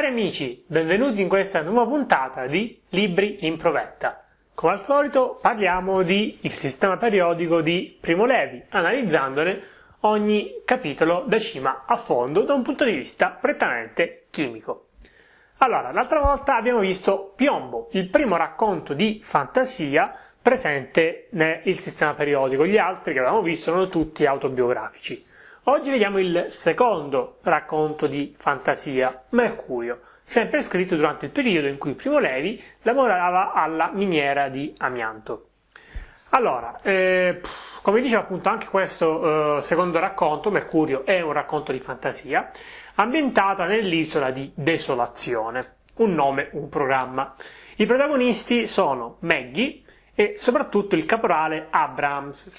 Cari amici, benvenuti in questa nuova puntata di Libri in provetta. Come al solito parliamo di il sistema periodico di Primo Levi, analizzandone ogni capitolo da cima a fondo da un punto di vista prettamente chimico. Allora, l'altra volta abbiamo visto Piombo, il primo racconto di fantasia presente nel sistema periodico. Gli altri che avevamo visto erano tutti autobiografici. Oggi vediamo il secondo racconto di fantasia, Mercurio, sempre scritto durante il periodo in cui Primo Levi lavorava alla miniera di amianto. Allora, eh, come dice appunto anche questo eh, secondo racconto, Mercurio è un racconto di fantasia, ambientata nell'isola di Desolazione, un nome, un programma. I protagonisti sono Maggie e soprattutto il caporale Abrams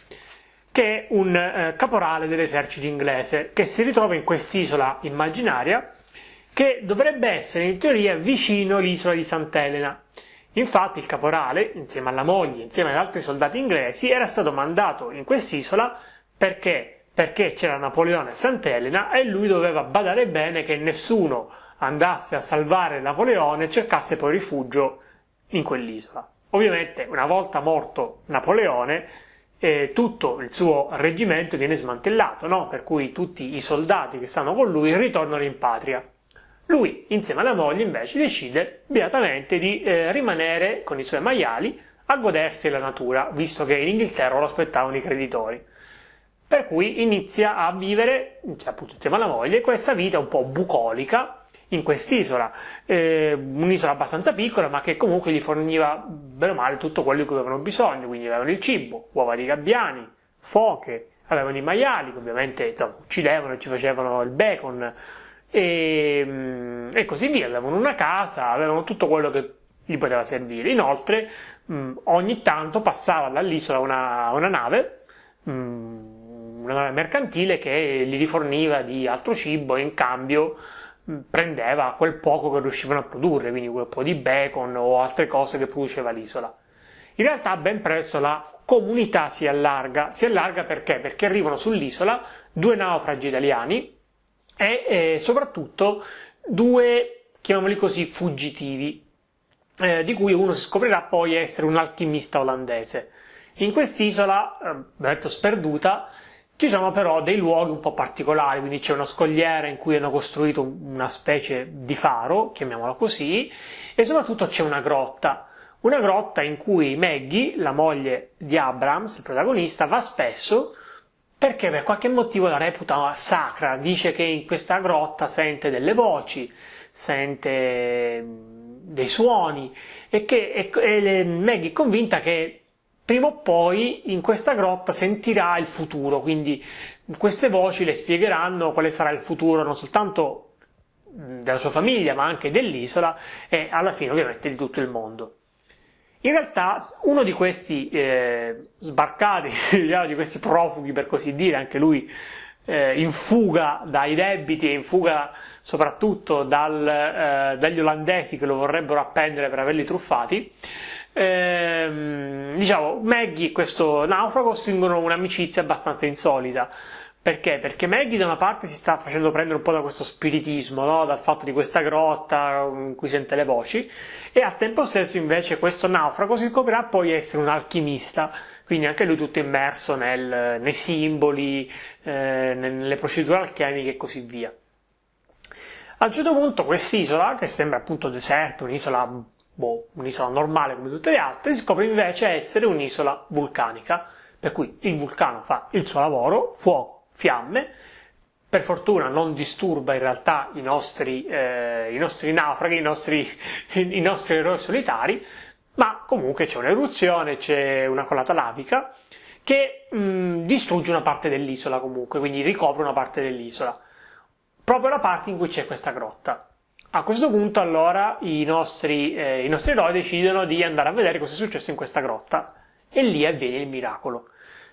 che è un eh, caporale dell'esercito inglese che si ritrova in quest'isola immaginaria che dovrebbe essere in teoria vicino all'isola di Sant'Elena. Infatti il caporale, insieme alla moglie, insieme ad altri soldati inglesi, era stato mandato in quest'isola perché? Perché c'era Napoleone a Sant'Elena e lui doveva badare bene che nessuno andasse a salvare Napoleone e cercasse poi rifugio in quell'isola. Ovviamente, una volta morto Napoleone, eh, tutto il suo reggimento viene smantellato, no? per cui tutti i soldati che stanno con lui ritornano in patria. Lui, insieme alla moglie, invece, decide beatamente di eh, rimanere con i suoi maiali a godersi la natura, visto che in Inghilterra lo aspettavano i creditori. Per cui inizia a vivere, cioè appunto insieme alla moglie, questa vita un po' bucolica, in quest'isola, eh, un'isola abbastanza piccola ma che comunque gli forniva bene o male tutto quello di cui avevano bisogno, quindi avevano il cibo, uova di gabbiani, foche, avevano i maiali che ovviamente insomma, uccidevano e ci facevano il bacon e, mm, e, così via, avevano una casa, avevano tutto quello che gli poteva servire. Inoltre mh, mm, ogni tanto passava dall'isola una, una nave, mh, mm, una nave mercantile che li riforniva di altro cibo in cambio prendeva quel poco che riuscivano a produrre, quindi quel po' di bacon o altre cose che produceva l'isola. In realtà ben presto la comunità si allarga, si allarga perché? Perché arrivano sull'isola due naufragi italiani e eh, soprattutto due, chiamiamoli così, fuggitivi, eh, di cui uno si scoprirà poi essere un alchimista olandese. In quest'isola, eh, detto sperduta, ci sono però dei luoghi un po' particolari, quindi c'è una scogliera in cui hanno costruito una specie di faro, chiamiamola così, e soprattutto c'è una grotta. Una grotta in cui Maggie, la moglie di Abrams, il protagonista, va spesso perché per qualche motivo la reputa sacra. Dice che in questa grotta sente delle voci, sente mm, dei suoni e che e, e Maggie è convinta che prima o poi in questa grotta sentirà il futuro, quindi queste voci le spiegheranno quale sarà il futuro non soltanto mm, della sua famiglia, ma anche dell'isola e alla fine ovviamente di tutto il mondo. In realtà uno di questi eh, sbarcati, diciamo, di questi profughi per così dire, anche lui eh, in fuga dai debiti e in fuga soprattutto dal, eh, dagli olandesi che lo vorrebbero appendere per averli truffati, Ehm, diciamo, Maggie e questo naufrago stringono un'amicizia abbastanza insolita. Perché? Perché Maggie da una parte si sta facendo prendere un po' da questo spiritismo, no? dal fatto di questa grotta in cui sente le voci, e al tempo stesso invece questo naufrago si scoprirà poi essere un alchimista, quindi anche lui tutto immerso nel, nei simboli, eh, nelle procedure alchemiche e così via. A un certo punto quest'isola, che sembra appunto deserto, un'isola boh, un'isola normale come tutte le altre, si scopre invece essere un'isola vulcanica, per cui il vulcano fa il suo lavoro, fuoco, fiamme, per fortuna non disturba in realtà i nostri, eh, i nostri naufraghi, i nostri, i nostri eroi solitari, ma comunque c'è un'eruzione, c'è una colata lavica che mh, mm, distrugge una parte dell'isola comunque, quindi ricopre una parte dell'isola, proprio la parte in cui c'è questa grotta. A questo punto allora i nostri, eh, i nostri eroi decidono di andare a vedere cosa è successo in questa grotta e lì avviene il miracolo.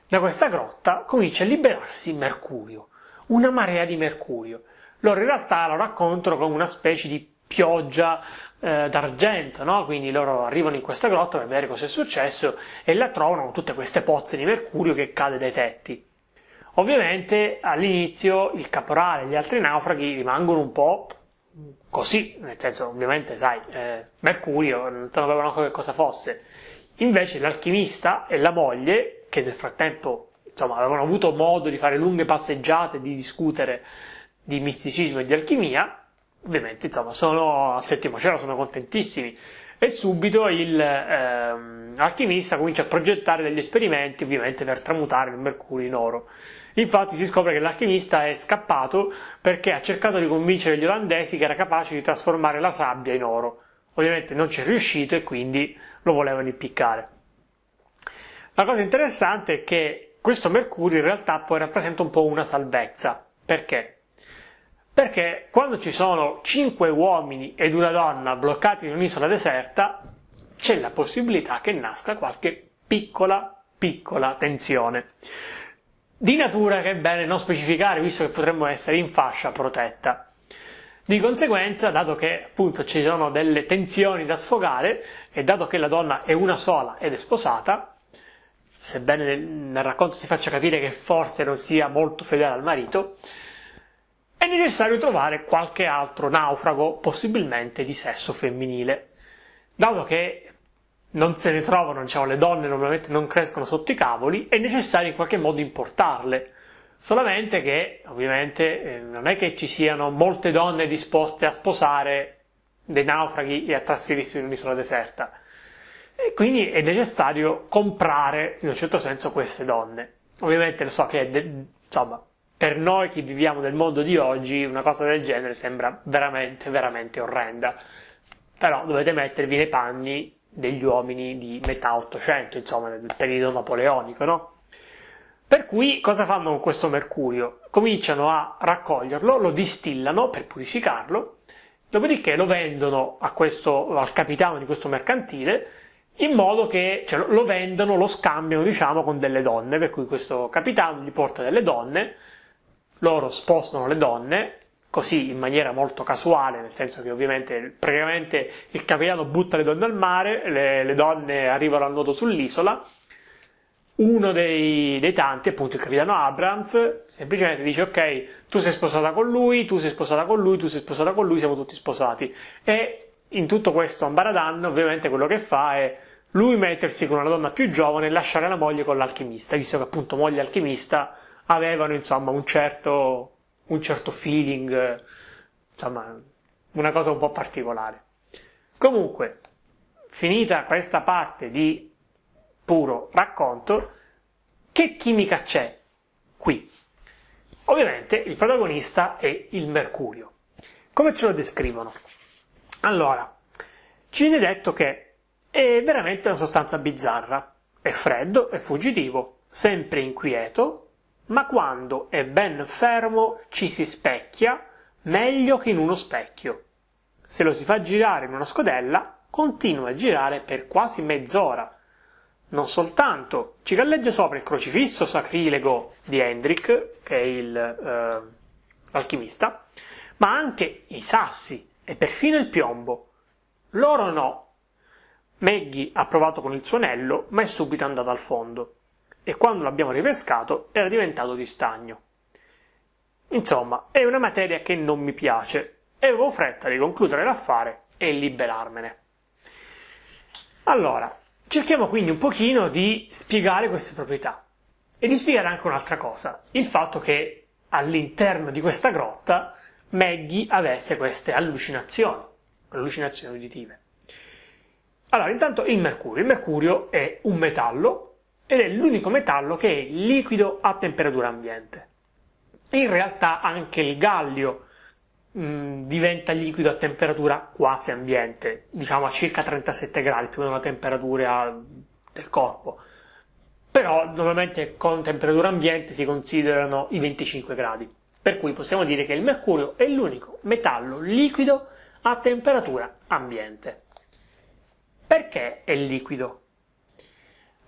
Da questa grotta comincia a liberarsi mercurio, una marea di mercurio. Loro in realtà lo raccontano come una specie di pioggia eh, d'argento, no? quindi loro arrivano in questa grotta per vedere cosa è successo e la trovano con tutte queste pozze di mercurio che cade dai tetti. Ovviamente all'inizio il caporale e gli altri naufraghi rimangono un po' così, nel senso ovviamente sai, eh, Mercurio, non sapevano ancora che cosa fosse. Invece l'alchimista e la moglie, che nel frattempo insomma, avevano avuto modo di fare lunghe passeggiate, di discutere di misticismo e di alchimia, ovviamente insomma, sono al settimo cielo, sono contentissimi e subito il ehm, alchimista comincia a progettare degli esperimenti ovviamente per tramutare il mercurio in oro. Infatti si scopre che l'alchimista è scappato perché ha cercato di convincere gli olandesi che era capace di trasformare la sabbia in oro. Ovviamente non ci è riuscito e quindi lo volevano impiccare. La cosa interessante è che questo mercurio in realtà poi rappresenta un po' una salvezza. Perché? Perché quando ci sono cinque uomini ed una donna bloccati in un'isola deserta, c'è la possibilità che nasca qualche piccola, piccola tensione. Di natura che è bene non specificare, visto che potremmo essere in fascia protetta. Di conseguenza, dato che appunto ci sono delle tensioni da sfogare e dato che la donna è una sola ed è sposata, sebbene nel, racconto si faccia capire che forse non sia molto fedele al marito, è necessario trovare qualche altro naufrago, possibilmente di sesso femminile. Dato che non se ne trovano, diciamo, le donne normalmente non crescono sotto i cavoli, è necessario in qualche modo importarle. Solamente che, ovviamente, eh, non è che ci siano molte donne disposte a sposare dei naufraghi e a trasferirsi in un'isola deserta. E quindi è necessario comprare, in un certo senso, queste donne. Ovviamente lo so che, de- insomma, per noi che viviamo nel mondo di oggi una cosa del genere sembra veramente, veramente orrenda. Però dovete mettervi nei panni degli uomini di metà 800, insomma, del periodo napoleonico, no? Per cui cosa fanno con questo mercurio? Cominciano a raccoglierlo, lo distillano per purificarlo, dopodiché lo vendono questo, al capitano di questo mercantile in modo che cioè, lo vendono, lo scambiano diciamo con delle donne, per cui questo capitano gli porta delle donne loro spostano le donne così in maniera molto casuale, nel senso che ovviamente praticamente il capitano butta le donne al mare, le, le donne arrivano a nuoto sull'isola. Uno dei, dei, tanti, appunto il capitano Abrams, semplicemente dice ok, tu sei sposata con lui, tu sei sposata con lui, tu sei sposata con lui, siamo tutti sposati. E in tutto questo ambaradan, ovviamente quello che fa è lui mettersi con una donna più giovane e lasciare la moglie con l'alchimista, visto che appunto moglie alchimista avevano insomma un certo, un certo feeling, insomma una cosa un po' particolare. Comunque, finita questa parte di puro racconto, che chimica c'è qui? Ovviamente il protagonista è il mercurio. Come ce lo descrivono? Allora, ci viene detto che è veramente una sostanza bizzarra, è freddo, è fuggitivo, sempre inquieto, ma quando è ben fermo ci si specchia meglio che in uno specchio. Se lo si fa girare in una scodella, continua a girare per quasi mezz'ora. Non soltanto, ci galleggia sopra il crocifisso sacrilego di Hendrik, che è il, eh, l'alchimista, ma anche i sassi e perfino il piombo. Loro no. Maggie ha provato con il suo anello, ma è subito andata al fondo e quando l'abbiamo ripescato era diventato di stagno. Insomma, è una materia che non mi piace e avevo fretta di concludere l'affare e liberarmene. Allora, cerchiamo quindi un pochino di spiegare queste proprietà e di spiegare anche un'altra cosa, il fatto che all'interno di questa grotta Maggie avesse queste allucinazioni, allucinazioni uditive. Allora, intanto il mercurio. Il mercurio è un metallo ed è l'unico metallo che è liquido a temperatura ambiente. In realtà anche il gallio mh, mm, diventa liquido a temperatura quasi ambiente, diciamo a circa 37 gradi, più o meno la temperatura del corpo. Però normalmente con temperatura ambiente si considerano i 25 gradi, per cui possiamo dire che il mercurio è l'unico metallo liquido a temperatura ambiente. Perché è liquido?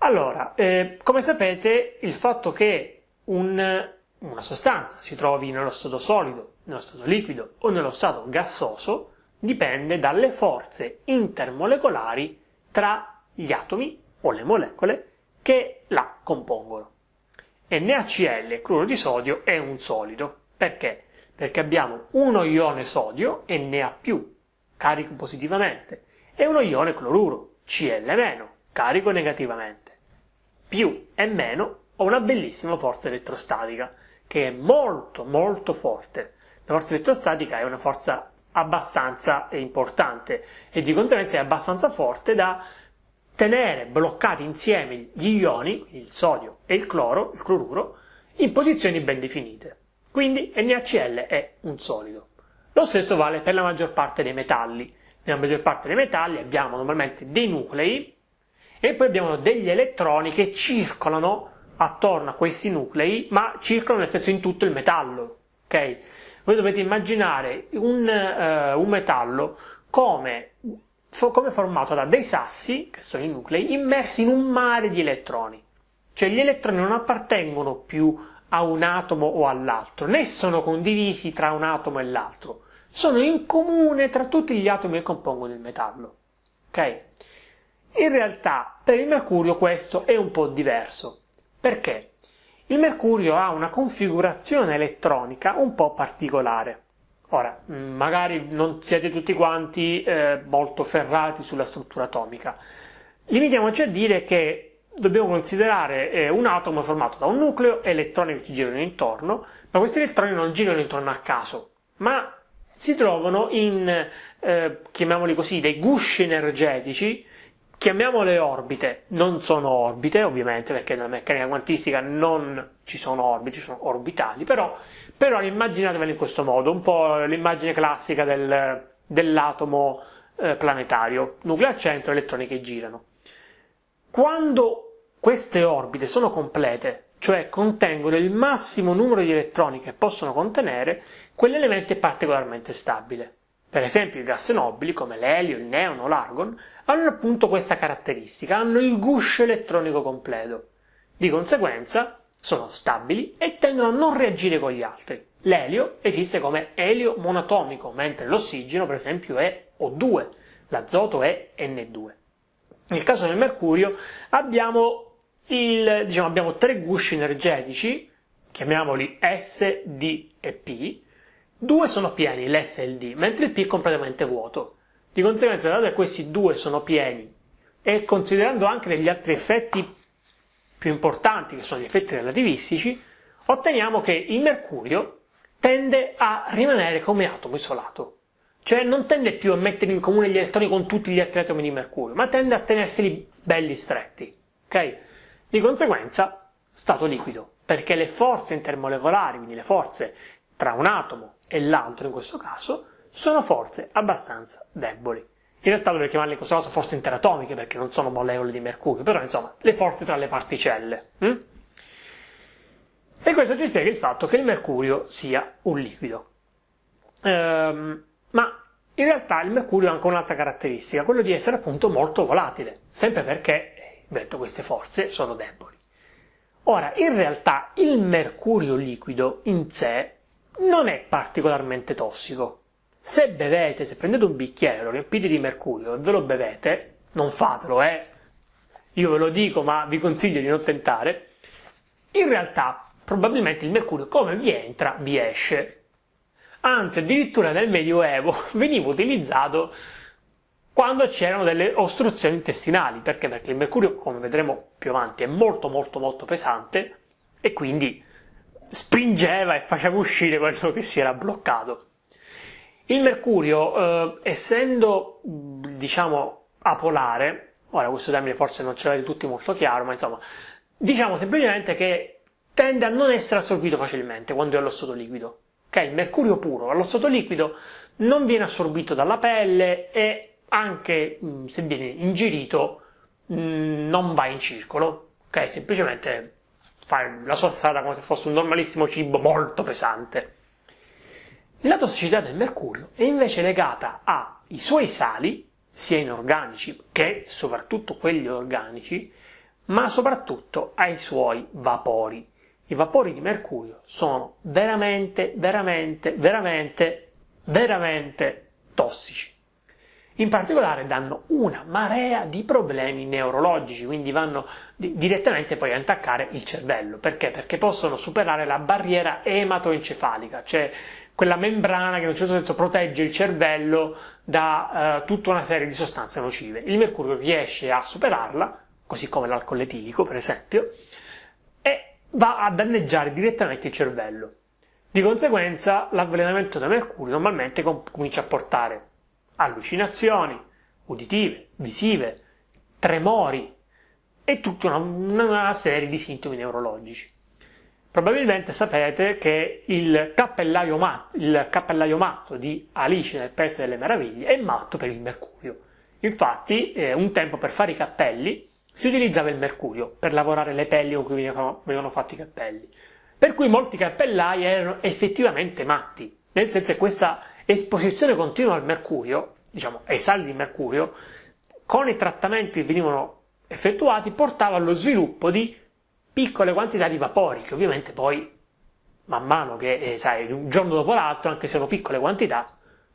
Allora, eh, come sapete, il fatto che un, una sostanza si trovi nello stato solido, nello stato liquido o nello stato gassoso dipende dalle forze intermolecolari tra gli atomi o le molecole che la compongono. NaCl, cloro di sodio, è un solido. Perché? Perché abbiamo uno ione sodio, Na+, carico positivamente, e uno ione cloruro, Cl-, carico negativamente più e meno, ho una bellissima forza elettrostatica, che è molto molto forte. La forza elettrostatica è una forza abbastanza importante e di conseguenza è abbastanza forte da tenere bloccati insieme gli ioni, il sodio e il cloro, il cloruro, in posizioni ben definite. Quindi NaCl è un solido. Lo stesso vale per la maggior parte dei metalli. Nella maggior parte dei metalli abbiamo normalmente dei nuclei e poi abbiamo degli elettroni che circolano attorno a questi nuclei, ma circolano nel senso in tutto il metallo. Ok? Voi dovete immaginare un, uh, un metallo come, fo- come formato da dei sassi, che sono i nuclei, immersi in un mare di elettroni. Cioè gli elettroni non appartengono più a un atomo o all'altro, né sono condivisi tra un atomo e l'altro, sono in comune tra tutti gli atomi che compongono il metallo. Okay? In realtà per il mercurio questo è un po' diverso. Perché? Il mercurio ha una configurazione elettronica un po' particolare. Ora, magari non siete tutti quanti eh, molto ferrati sulla struttura atomica. Limitiamoci a dire che dobbiamo considerare eh, un atomo formato da un nucleo e elettroni che ci girano intorno, ma questi elettroni non girano intorno a caso, ma si trovano in, eh, chiamiamoli così, dei gusci energetici chiamiamole orbite, non sono orbite ovviamente perché nella meccanica quantistica non ci sono orbite, ci sono orbitali, però, però immaginatevele in questo modo, un po' l'immagine classica del, dell'atomo eh, planetario, nucleo al centro, elettroni che girano. Quando queste orbite sono complete, cioè contengono il massimo numero di elettroni che possono contenere, quell'elemento è particolarmente stabile. Per esempio i gas nobili come l'elio, il neon o l'argon hanno appunto questa caratteristica, hanno il guscio elettronico completo. Di conseguenza sono stabili e tendono a non reagire con gli altri. L'elio esiste come elio monatomico, mentre l'ossigeno per esempio è O2, l'azoto è N2. Nel caso del mercurio abbiamo, il, diciamo, abbiamo tre gusci energetici, chiamiamoli S, D e P, Due sono pieni, l'S e il D, mentre il P è completamente vuoto. Di conseguenza, dato che questi due sono pieni e considerando anche degli altri effetti più importanti, che sono gli effetti relativistici, otteniamo che il mercurio tende a rimanere come atomo isolato, cioè non tende più a mettere in comune gli elettroni con tutti gli altri atomi di mercurio, ma tende a tenerseli belli stretti, ok? Di conseguenza, stato liquido, perché le forze intermolecolari, quindi le forze tra un atomo e l'altro in questo caso sono forze abbastanza deboli. In realtà dovrei chiamarle in questo caso forze interatomiche perché non sono molecole di mercurio, però insomma le forze tra le particelle. Hm? E questo ci spiega il fatto che il mercurio sia un liquido. Ehm, ma in realtà il mercurio ha anche un'altra caratteristica, quello di essere appunto molto volatile, sempre perché, eh, detto queste forze, sono deboli. Ora, in realtà il mercurio liquido in sé non è particolarmente tossico. Se bevete, se prendete un bicchiere, lo riempite di mercurio e ve lo bevete, non fatelo, eh. Io ve lo dico, ma vi consiglio di non tentare. In realtà, probabilmente il mercurio come vi entra, vi esce. Anzi, addirittura nel Medioevo veniva utilizzato quando c'erano delle ostruzioni intestinali, perché? Perché il mercurio, come vedremo più avanti, è molto molto molto pesante e quindi spingeva e faceva uscire quello che si era bloccato. Il mercurio, eh, essendo diciamo apolare, ora questo termine forse non ce l'avete tutti molto chiaro, ma insomma, diciamo semplicemente che tende a non essere assorbito facilmente quando è allo stato liquido. Ok, Il mercurio puro allo stato liquido non viene assorbito dalla pelle e anche mh, mm, se viene ingerito mh, mm, non va in circolo, ok, semplicemente fare la sua strada come se fosse un normalissimo cibo molto pesante. La tossicità del mercurio è invece legata ai suoi sali, sia inorganici che soprattutto quelli organici, ma soprattutto ai suoi vapori. I vapori di mercurio sono veramente, veramente, veramente, veramente tossici in particolare danno una marea di problemi neurologici, quindi vanno di- direttamente poi a intaccare il cervello. Perché? Perché possono superare la barriera ematoencefalica, cioè quella membrana che in un certo senso protegge il cervello da eh, tutta una serie di sostanze nocive. Il mercurio riesce a superarla, così come l'alcol etilico, per esempio, e va a danneggiare direttamente il cervello. Di conseguenza, l'avvelenamento da mercurio normalmente com- comincia a portare allucinazioni uditive, visive, tremori e tutta una, una serie di sintomi neurologici. Probabilmente sapete che il cappellaio, matto, il cappellaio, matto, di Alice nel Paese delle Meraviglie è matto per il mercurio. Infatti, eh, un tempo per fare i cappelli si utilizzava il mercurio per lavorare le pelli con cui venivano, venivano fatti i cappelli. Per cui molti cappellai erano effettivamente matti, nel senso che questa esposizione continua al mercurio, diciamo ai sali di mercurio, con i trattamenti che venivano effettuati portava allo sviluppo di piccole quantità di vapori, che ovviamente poi, man mano che, eh, sai, un giorno dopo l'altro, anche se sono piccole quantità,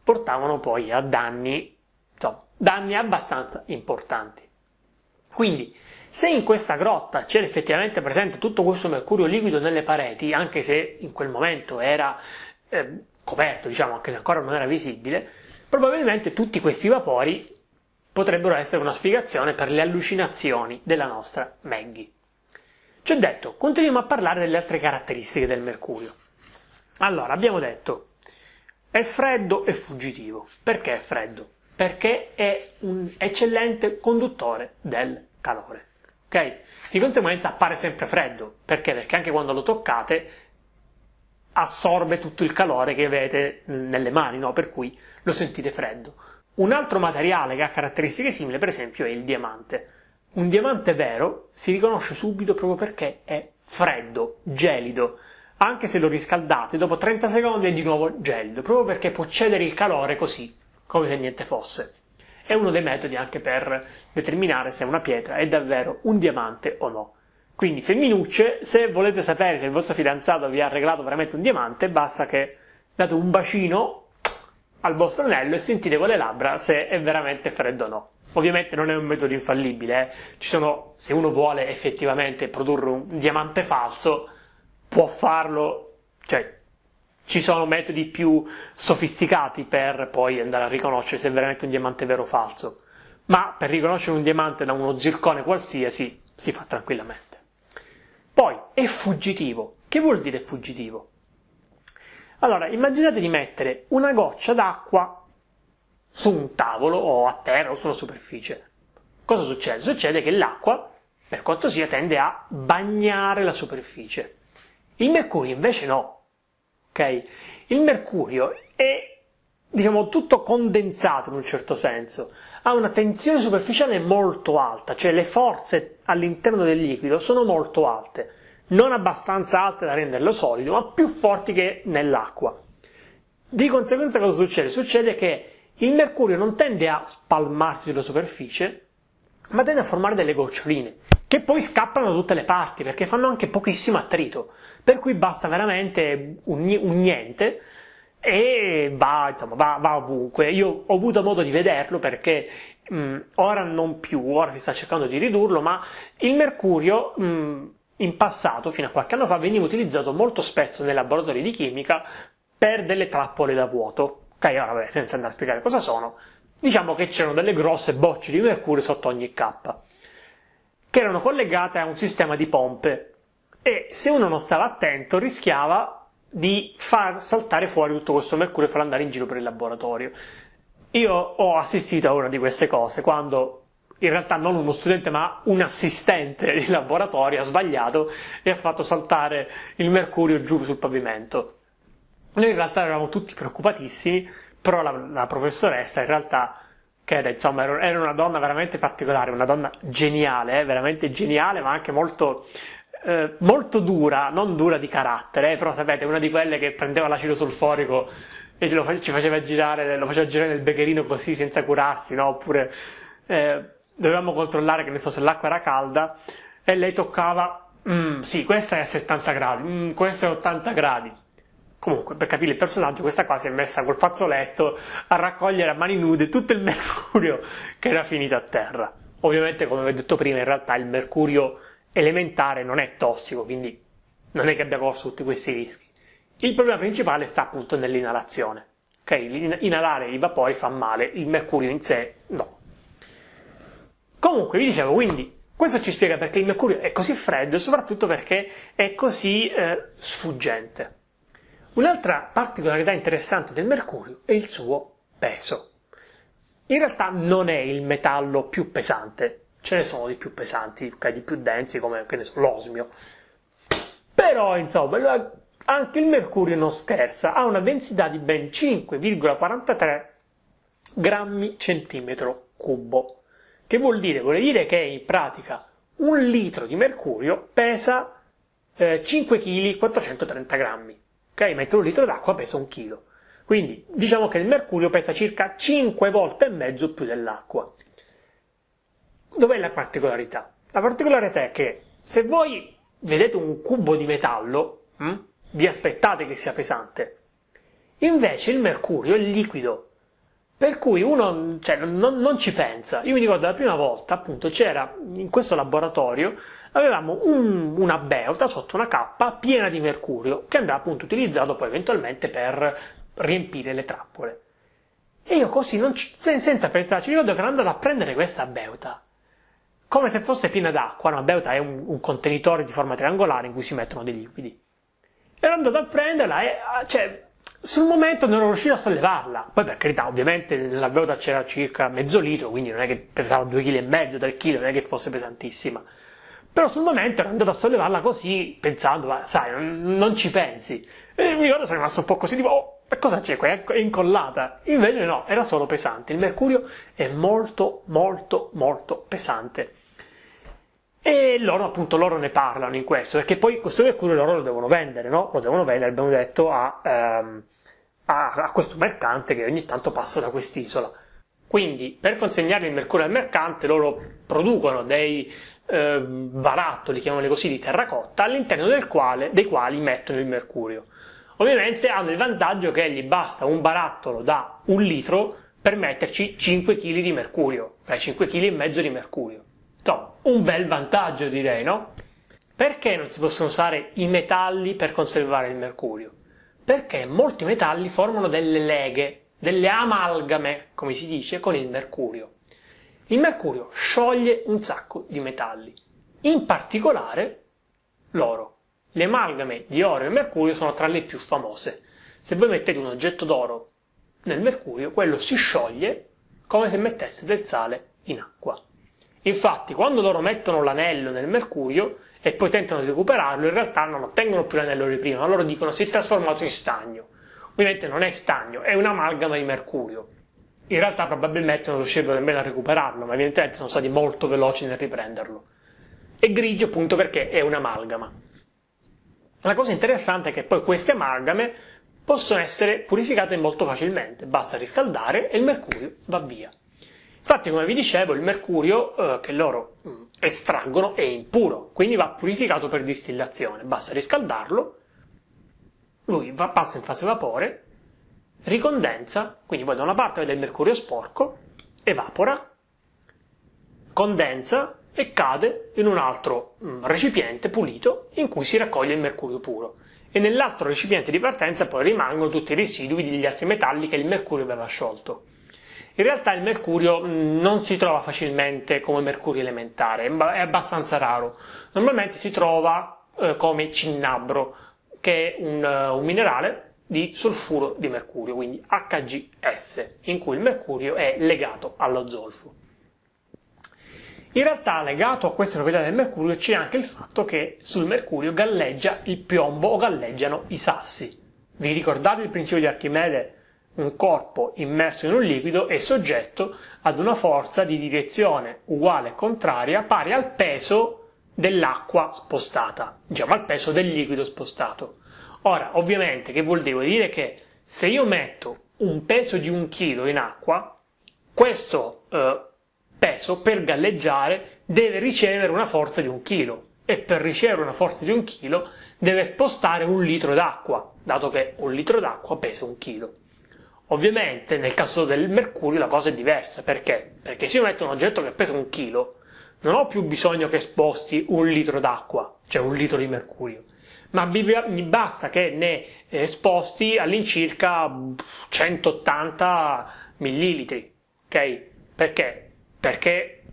portavano poi a danni, insomma, danni abbastanza importanti. Quindi, se in questa grotta c'era effettivamente presente tutto questo mercurio liquido nelle pareti, anche se in quel momento era eh, coperto, diciamo, anche se ancora non era visibile, probabilmente tutti questi vapori potrebbero essere una spiegazione per le allucinazioni della nostra Maggie. Ci ho detto, continuiamo a parlare delle altre caratteristiche del mercurio. Allora, abbiamo detto, è freddo e fuggitivo. Perché è freddo? Perché è un eccellente conduttore del calore. Ok? Di conseguenza appare sempre freddo. Perché? Perché anche quando lo toccate assorbe tutto il calore che avete nelle mani, no? per cui lo sentite freddo. Un altro materiale che ha caratteristiche simili, per esempio, è il diamante. Un diamante vero si riconosce subito proprio perché è freddo, gelido, anche se lo riscaldate, dopo 30 secondi è di nuovo gelido, proprio perché può cedere il calore così, come se niente fosse. È uno dei metodi anche per determinare se una pietra è davvero un diamante o no. Quindi, femminucce, se volete sapere se il vostro fidanzato vi ha regalato veramente un diamante, basta che date un bacino al vostro anello e sentite con le labbra se è veramente freddo o no. Ovviamente non è un metodo infallibile, eh. sono, se uno vuole effettivamente produrre un diamante falso, può farlo, cioè ci sono metodi più sofisticati per poi andare a riconoscere se è veramente un diamante vero o falso, ma per riconoscere un diamante da uno zircone qualsiasi si fa tranquillamente. Poi è fuggitivo. Che vuol dire fuggitivo? Allora, immaginate di mettere una goccia d'acqua su un tavolo o a terra o sulla superficie. Cosa succede? Succede che l'acqua, per quanto sia, tende a bagnare la superficie. Il mercurio invece no. Okay? Il mercurio è diciamo tutto condensato in un certo senso ha una tensione superficiale molto alta, cioè le forze all'interno del liquido sono molto alte, non abbastanza alte da renderlo solido, ma più forti che nell'acqua. Di conseguenza cosa succede? Succede che il mercurio non tende a spalmarsi sulla superficie, ma tende a formare delle goccioline che poi scappano da tutte le parti perché fanno anche pochissimo attrito. Per cui basta veramente un, niente e va, insomma, va, va, ovunque. Io ho avuto modo di vederlo perché mh, mm, ora non più, ora si sta cercando di ridurlo, ma il mercurio mh, mm, in passato, fino a qualche anno fa, veniva utilizzato molto spesso nei laboratori di chimica per delle trappole da vuoto. Ok, ora vabbè, senza andare a spiegare cosa sono, diciamo che c'erano delle grosse bocce di mercurio sotto ogni cappa, che erano collegate a un sistema di pompe. E se uno non stava attento rischiava di far saltare fuori tutto questo mercurio e farlo andare in giro per il laboratorio. Io ho assistito a una di queste cose quando in realtà non uno studente ma un assistente di laboratorio ha sbagliato e ha fatto saltare il mercurio giù sul pavimento. Noi in realtà eravamo tutti preoccupatissimi, però la, la professoressa in realtà, che era, insomma, era, una donna veramente particolare, una donna geniale, eh, veramente geniale, ma anche molto eh, molto dura, non dura di carattere, eh, però sapete, una di quelle che prendeva l'acido solforico e lo, ci faceva girare, lo faceva girare nel becherino così senza curarsi, no? Oppure eh, dovevamo controllare, che ne so, se l'acqua era calda e lei toccava, mm, sì, questa è a 70 gradi, mm, questa è a 80 gradi. Comunque, per capire il personaggio, questa qua si è messa col fazzoletto a raccogliere a mani nude tutto il mercurio che era finito a terra. Ovviamente, come vi ho detto prima, in realtà il mercurio elementare non è tossico, quindi non è che abbia corso tutti questi rischi. Il problema principale sta appunto nell'inalazione. Okay? Inalare i vapori fa male, il mercurio in sé no. Comunque, vi dicevo, quindi questo ci spiega perché il mercurio è così freddo e soprattutto perché è così eh, sfuggente. Un'altra particolarità interessante del mercurio è il suo peso. In realtà non è il metallo più pesante ce ne sono di più pesanti, okay, di più densi come so, l'osmio. Però, insomma, anche il mercurio non scherza, ha una densità di ben 5,43 grammi centimetro cubo. Che vuol dire? Vuol dire che in pratica un litro di mercurio pesa eh, 5 kg 430 grammi, okay? mentre un litro d'acqua pesa un chilo. Quindi diciamo che il mercurio pesa circa 5 volte e mezzo più dell'acqua dov'è la particolarità? La particolarità è che se voi vedete un cubo di metallo, mh, hm, vi aspettate che sia pesante. Invece il mercurio è liquido, per cui uno cioè, non, non, ci pensa. Io mi ricordo la prima volta, appunto, c'era in questo laboratorio, avevamo un, una beuta sotto una cappa piena di mercurio, che andava appunto utilizzato poi eventualmente per riempire le trappole. E io così, ci, senza pensarci, mi ricordo che ero andato a prendere questa beuta come se fosse piena d'acqua, una beuta è un, un contenitore di forma triangolare in cui si mettono dei liquidi. Ero andato a prenderla e, ah, cioè, sul momento non ero riuscito a sollevarla. Poi, per carità, ovviamente nella beuta c'era circa mezzo litro, quindi non è che pesava 2,5 kg, 3 kg, non è che fosse pesantissima. Però sul momento ero andato a sollevarla così, pensando, sai, non, non ci pensi. E mi ricordo sono rimasto un po' così, tipo, oh, ma cosa c'è qua? È incollata. Invece no, era solo pesante. Il mercurio è molto, molto, molto pesante. E loro, appunto, loro ne parlano in questo, perché poi questo mercurio loro lo devono vendere, no? Lo devono vendere, abbiamo detto, a, ehm, a, a questo mercante che ogni tanto passa da quest'isola. Quindi, per consegnare il mercurio al mercante, loro producono dei eh, barattoli, chiamavoli così, di terracotta, all'interno quale, dei quali mettono il mercurio. Ovviamente hanno il vantaggio che gli basta un barattolo da un litro per metterci 5 kg di mercurio, cioè 5 kg e mezzo di mercurio no, un bel vantaggio direi, no? Perché non si possono usare i metalli per conservare il mercurio? Perché molti metalli formano delle leghe, delle amalgame, come si dice, con il mercurio. Il mercurio scioglie un sacco di metalli, in particolare l'oro. Le amalgame di oro e mercurio sono tra le più famose. Se voi mettete un oggetto d'oro nel mercurio, quello si scioglie come se metteste del sale in acqua. Infatti, quando loro mettono l'anello nel mercurio e poi tentano di recuperarlo, in realtà non ottengono più l'anello di prima, loro dicono si è trasformato in stagno. Ovviamente non è stagno, è un'amalgama di mercurio. In realtà probabilmente non riuscirebbero nemmeno a recuperarlo, ma evidentemente sono stati molto veloci nel riprenderlo. È grigio appunto perché è un'amalgama. La cosa interessante è che poi queste amalgame possono essere purificate molto facilmente, basta riscaldare e il mercurio va via. Infatti, come vi dicevo, il mercurio eh, che loro mh, mm, estraggono è impuro, quindi va purificato per distillazione. Basta riscaldarlo, lui va, passa in fase vapore, ricondensa, quindi voi da una parte avete il mercurio sporco, evapora, condensa e cade in un altro mh, mm, recipiente pulito in cui si raccoglie il mercurio puro. E nell'altro recipiente di partenza poi rimangono tutti i residui degli altri metalli che il mercurio aveva sciolto. In realtà il mercurio mm, non si trova facilmente come mercurio elementare, è abbastanza raro. Normalmente si trova eh, come cinnabro, che è un, uh, un minerale di solfuro di mercurio, quindi HGS, in cui il mercurio è legato allo zolfo. In realtà legato a queste proprietà del mercurio c'è anche il fatto che sul mercurio galleggia il piombo o galleggiano i sassi. Vi ricordate il principio di Archimede? un corpo immerso in un liquido è soggetto ad una forza di direzione uguale e contraria pari al peso dell'acqua spostata, diciamo al peso del liquido spostato. Ora, ovviamente, che vuol dire? Vuol dire che se io metto un peso di un chilo in acqua, questo eh, peso per galleggiare deve ricevere una forza di un chilo e per ricevere una forza di un chilo deve spostare un litro d'acqua, dato che un litro d'acqua pesa un chilo. Ovviamente nel caso del mercurio la cosa è diversa, perché? Perché se io metto un oggetto che pesa un chilo, non ho più bisogno che sposti un litro d'acqua, cioè un litro di mercurio, ma mi basta che ne eh, sposti all'incirca 180 millilitri, ok? Perché? Perché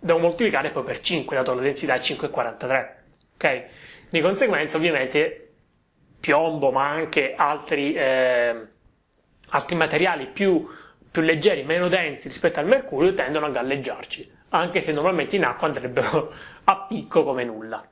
devo moltiplicare poi per 5, dato la densità è 5,43, ok? Di conseguenza ovviamente piombo, ma anche altri... Eh, altri materiali più, più leggeri, meno densi rispetto al mercurio tendono a galleggiarci, anche se normalmente in acqua andrebbero a picco come nulla.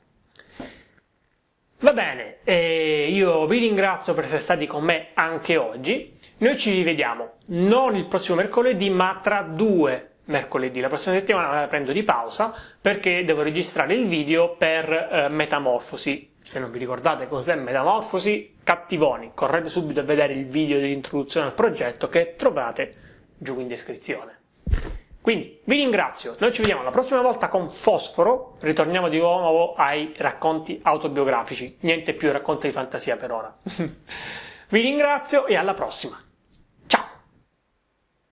Va bene, eh, io vi ringrazio per essere stati con me anche oggi. Noi ci rivediamo non il prossimo mercoledì, ma tra due mercoledì. La prossima settimana la prendo di pausa perché devo registrare il video per eh, Metamorfosi se non vi ricordate cos'è Metamorfosi, cattivoni, correte subito a vedere il video di introduzione al progetto che trovate giù in descrizione. Quindi vi ringrazio, noi ci vediamo la prossima volta con Fosforo, ritorniamo di nuovo ai racconti autobiografici, niente più racconti di fantasia per ora. vi ringrazio e alla prossima!